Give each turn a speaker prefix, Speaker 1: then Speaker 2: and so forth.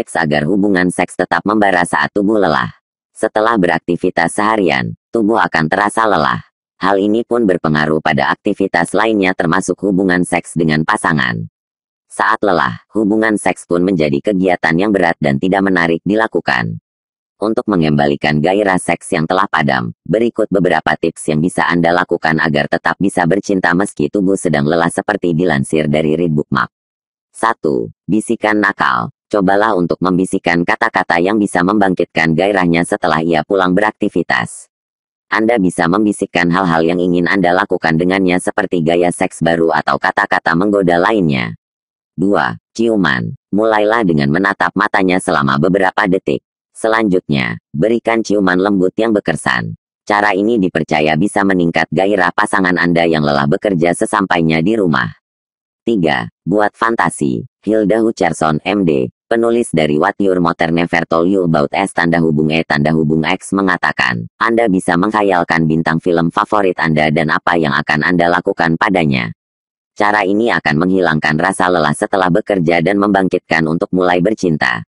Speaker 1: Tips agar hubungan seks tetap membara saat tubuh lelah. Setelah beraktivitas seharian, tubuh akan terasa lelah. Hal ini pun berpengaruh pada aktivitas lainnya termasuk hubungan seks dengan pasangan. Saat lelah, hubungan seks pun menjadi kegiatan yang berat dan tidak menarik dilakukan. Untuk mengembalikan gairah seks yang telah padam, berikut beberapa tips yang bisa Anda lakukan agar tetap bisa bercinta meski tubuh sedang lelah seperti dilansir dari Read Map. 1. Bisikan nakal. Cobalah untuk membisikkan kata-kata yang bisa membangkitkan gairahnya setelah ia pulang beraktivitas. Anda bisa membisikkan hal-hal yang ingin Anda lakukan dengannya seperti gaya seks baru atau kata-kata menggoda lainnya. 2. Ciuman. Mulailah dengan menatap matanya selama beberapa detik. Selanjutnya, berikan ciuman lembut yang bekersan. Cara ini dipercaya bisa meningkat gairah pasangan Anda yang lelah bekerja sesampainya di rumah. 3. Buat fantasi. Hilda Hucherson, MD. Penulis dari What Your Mother Never Told You About S tanda hubung E tanda hubung X mengatakan, Anda bisa menghayalkan bintang film favorit Anda dan apa yang akan Anda lakukan padanya. Cara ini akan menghilangkan rasa lelah setelah bekerja dan membangkitkan untuk mulai bercinta.